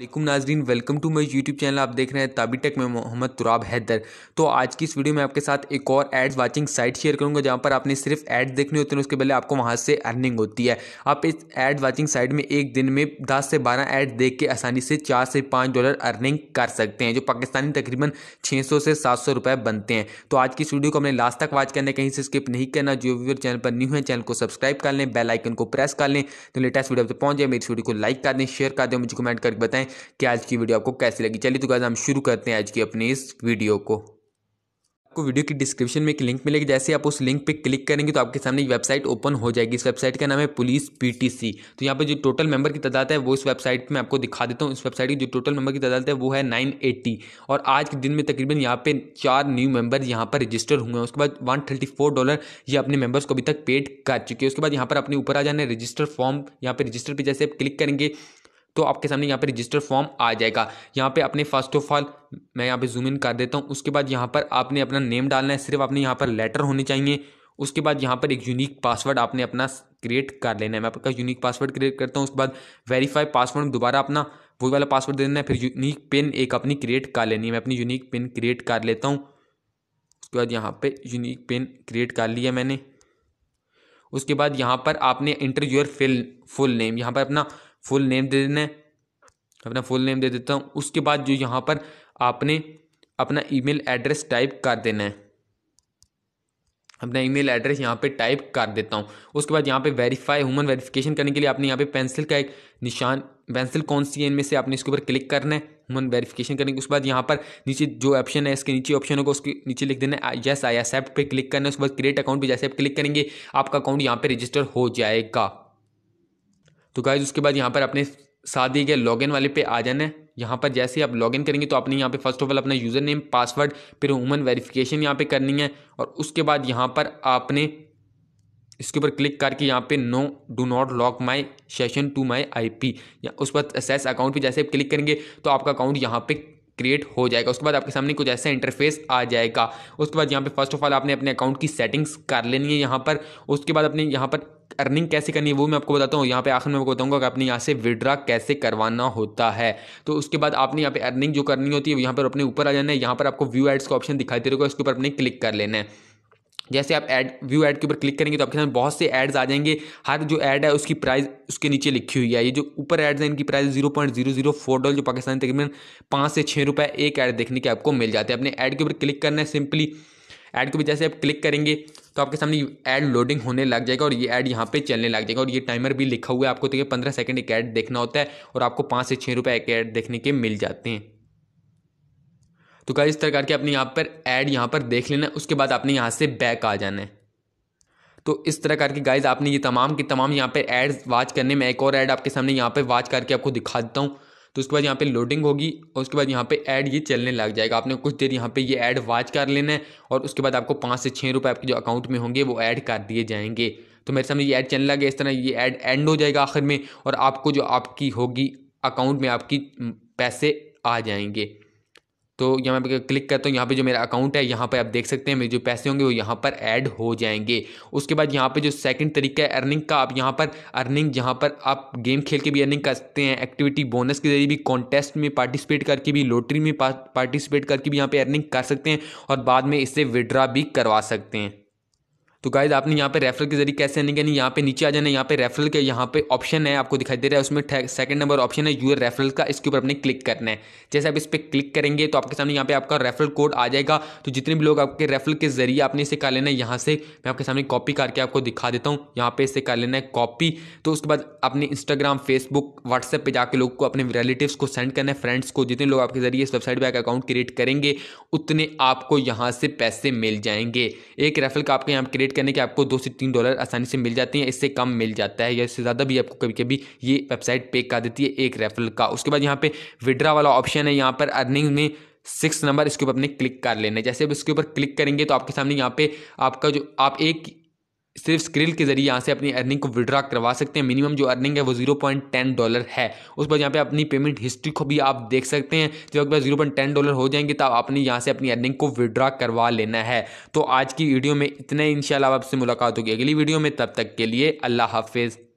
वालेकुम नाजरीन welcome to my YouTube channel आप देख रहे हैं ताबी टेक में मोहम्मद तुराब हैदर तो आज की इस वीडियो में आपके साथ एक और एड्स वाचिंग साइट शेयर करूंगा जहां पर आपने सिर्फ एड्स देखने होते हैं उसके पहले आपको वहां से अर्निंग होती है आप इस एड वाचिंग साइट में एक दिन में दस से बारह एड देख के आसानी से चार से पाँच डॉलर अर्निंग कर सकते हैं जो पाकिस्तानी तकरीबन छः सौ से सात सौ रुपये बनते हैं तो आज की इस वीडियो को हमने लास्ट तक वॉच करना कहीं से स्किप नहीं करना जो व्यूअर चैनल पर न्यू है चैनल को सब्सक्राइब कर लें बेलाइकन को प्रेस कर लें तो लेटेस्ट वीडियो पर पहुँच जाए मेरी वीडियो को लाइक कर दें शेयर कर दें मुझे कमेंट करके बताएं बताएं कि आज की वीडियो आपको कैसी लगी चलिए तो गाइज हम शुरू करते हैं आज की अपनी इस वीडियो को आपको वीडियो की डिस्क्रिप्शन में एक लिंक मिलेगी जैसे आप उस लिंक पे क्लिक करेंगे तो आपके सामने वेबसाइट ओपन हो जाएगी इस वेबसाइट का नाम है पुलिस पीटीसी तो यहाँ पे जो टोटल मेंबर की तादाद है वो इस वेबसाइट में आपको दिखा देता हूँ इस वेबसाइट की जो टोटल मेंबर की तादाद है वो है नाइन और आज के दिन में तकरीबन यहाँ पे चार न्यू मेंबर यहाँ पर रजिस्टर हुए हैं उसके बाद वन डॉलर ये अपने मेंबर्स को अभी तक पेड कर चुके हैं उसके बाद यहाँ पर अपने ऊपर आ जाने रजिस्टर फॉर्म यहाँ पर रजिस्टर पर जैसे आप क्लिक करेंगे तो आपके सामने यहाँ पे रजिस्टर फॉर्म आ जाएगा यहाँ पे अपने फर्स्ट ऑफ ऑल मैं यहाँ पे जूम इन कर देता हूँ उसके बाद यहाँ पर आपने अपना नेम डालना है सिर्फ आपने यहाँ पर लेटर होने चाहिए उसके बाद यहाँ पर एक यूनिक पासवर्ड आपने अपना क्रिएट कर लेना है मैं आपका यूनिक पासवर्ड क्रिएट करता हूँ उसके बाद वेरीफाई पासवर्ड में दोबारा अपना वो वाला पासवर्ड दे देना है फिर यूनिक पिन एक अपनी क्रिएट कर लेनी है मैं अपनी यूनिक पिन क्रिएट कर लेता हूँ उसके बाद यहाँ पर यूनिक पिन क्रिएट कर लिया मैंने उसके बाद यहाँ पर आपने enter your fill full name यहाँ पर अपना फुल नेम दे देना है अपना फुल नेम दे देता हूँ उसके बाद जो यहाँ पर आपने अपना ईमेल एड्रेस टाइप कर देना है अपना ईमेल एड्रेस यहाँ पे टाइप कर देता हूँ उसके बाद यहाँ पे वेरीफाई ह्यूमन वेरिफिकेशन करने के लिए आपने यहाँ पे पेंसिल का एक निशान पेंसिल कौन सी है इनमें से आपने इसके ऊपर क्लिक करना है ह्यूमन वेरिफिकेशन करने के उसके बाद यहाँ पर नीचे जो ऑप्शन है इसके नीचे ऑप्शन होगा उसके नीचे लिख देना है यस आई एक्सेप्ट पे क्लिक करना है उसके बाद क्रिएट अकाउंट पर जैसे आप क्लिक करेंगे आपका अकाउंट यहाँ पर रजिस्टर हो जाएगा तो गाइज उसके बाद यहाँ पर अपने साथ दिए गए लॉगिन वाले पे आ जाना है यहाँ पर जैसे ही आप लॉगिन करेंगे तो आपने यहाँ पे फर्स्ट ऑफ ऑल अपना यूज़र नेम पासवर्ड फिर ह्यूमन वेरिफिकेशन यहाँ पे करनी है और उसके बाद यहाँ पर आपने इसके ऊपर क्लिक करके यहाँ पे no do not lock my session to my IP या उस पर एसेस अकाउंट पे जैसे आप क्लिक करेंगे तो आपका अकाउंट यहाँ पे क्रिएट हो जाएगा उसके बाद आपके सामने कुछ ऐसा इंटरफेस आ जाएगा उसके बाद यहाँ पे फर्स्ट ऑफ ऑल आपने अपने अकाउंट की सेटिंग्स कर लेनी है यहाँ पर उसके बाद अपने यहाँ पर अर्निंग कैसे करनी है वो मैं आपको बताता हूँ यहाँ पे आखिर में आपको बताऊँगा कि आपने यहाँ से विड्रा कैसे करवाना होता है तो उसके बाद आपने यहाँ पे अर्निंग जो करनी होती है यहाँ पर अपने ऊपर आ जाना है यहाँ पर आपको व्यू एड्स का ऑप्शन दिखाई दे रहेगा उसके ऊपर अपने क्लिक कर लेना है जैसे आप एड व्यू एड के ऊपर क्लिक करेंगे तो आपके सामने बहुत से एड्स आ जाएंगे हर जो एड है उसकी प्राइस उसके नीचे लिखी हुई है ये जो ऊपर एड्स हैं इनकी price zero point zero zero four dollar जो पाकिस्तान तकरीबन पाँच से छः रुपये एक ऐड देखने के आपको मिल जाते हैं अपने ऐड के ऊपर क्लिक करना है सिंपली ऐड के ऊपर जैसे आप क्लिक करेंगे तो आपके सामने ऐड लोडिंग होने लग जाएगा और ये ऐड यहाँ पे चलने लग जाएगा और ये टाइमर भी लिखा हुआ है आपको देखिए पंद्रह सेकंड एक ऐड देखना होता है और आपको पाँच से छः रुपये एक ऐड देखने के मिल जाते हैं तो क्या इस प्रकार के अपने यहाँ पर ऐड यहाँ पर देख लेना उसके बाद आपने यहाँ से बैक आ जाना है तो इस तरह करके गाइज आपने ये तमाम की तमाम यहाँ पे एड्स वाच करने में एक और ऐड आपके सामने यहाँ पे वाच करके आपको दिखा देता हूँ तो उसके बाद यहाँ पे लोडिंग होगी और उसके बाद यहाँ पे ऐड ये चलने लग जाएगा आपने कुछ देर यहाँ पे ये ऐड वाच कर लेना है और उसके बाद आपको पाँच से छः रुपये आपके जो अकाउंट में होंगे वो ऐड कर दिए जाएंगे तो मेरे सामने ये ऐड चलने लगे इस तरह ये ऐड एंड हो जाएगा आखिर में और आपको जो आपकी होगी अकाउंट में आपकी हम्म, पैसे आ जाएंगे तो यहाँ पर क्लिक करता हूँ यहाँ पे जो मेरा अकाउंट है यहाँ पे आप देख सकते हैं मेरे जो पैसे होंगे वो यहाँ पर ऐड हो जाएंगे उसके बाद यहाँ पे जो सेकंड तरीका है अर्निंग का आप यहाँ पर अर्निंग यहाँ पर आप गेम खेल के भी अर्निंग कर सकते हैं एक्टिविटी बोनस के जरिए भी कॉन्टेस्ट में पार्टिसिपेट करके भी लॉटरी में पार्टिसिपेट करके भी यहाँ पर अर्निंग कर सकते हैं और बाद में इससे विड्रा भी करवा सकते हैं तो गाइज आपने यहाँ पे रेफरल के जरिए कैसे नहीं करनी यहाँ पे नीचे आ जाना यहाँ पे रेफरल के यहाँ पे ऑप्शन है आपको दिखाई दे रहा है उसमें सेकंड नंबर ऑप्शन है यूर रेफरल का इसके ऊपर अपने क्लिक करना है जैसे आप इस पर क्लिक करेंगे तो आपके सामने यहाँ पे आपका रेफरल कोड आ जाएगा तो जितने भी लोग आपके रेफरल के जरिए आपने इसे कर लेना है यहाँ से मैं आपके सामने कॉपी करके आपको दिखा देता हूँ यहाँ पे इसे कर लेना है कॉपी तो उसके बाद अपने इंस्टाग्राम फेसबुक व्हाट्सएप पर जाकर लोग को अपने रिलेटिव को सेंड करना है फ्रेंड्स को जितने लोग आपके जरिए इस वेबसाइट पर अकाउंट क्रिएट करेंगे उतने आपको यहाँ से पैसे मिल जाएंगे एक रेफरल का आपके यहाँ क्रिएट क्रिएट करने के आपको दो से तीन डॉलर आसानी से मिल जाते हैं इससे कम मिल जाता है या इससे ज़्यादा भी आपको कभी कभी ये वेबसाइट पे कर देती है एक रेफरल का उसके बाद यहाँ पे विड्रा वाला ऑप्शन है यहाँ पर अर्निंग में सिक्स नंबर इसके ऊपर अपने क्लिक कर लेना जैसे अब इसके ऊपर क्लिक करेंगे तो आपके सामने यहाँ पे आपका जो आप एक सिर्फ स्क्रिल के जरिए यहाँ से अपनी अर्निंग को विड्रा करवा सकते हैं मिनिमम जो अर्निंग है वो जीरो पॉइंट टेन डॉलर है उस पर यहाँ पे अपनी पेमेंट हिस्ट्री को भी आप देख सकते हैं जब अगर जीरो पॉइंट टेन डॉलर हो जाएंगे तो आपने यहाँ से अपनी अर्निंग को विड्रा करवा लेना है तो आज की वीडियो में इतने इनशाला आपसे मुलाकात होगी अगली वीडियो में तब तक के लिए अल्लाह हाफिज़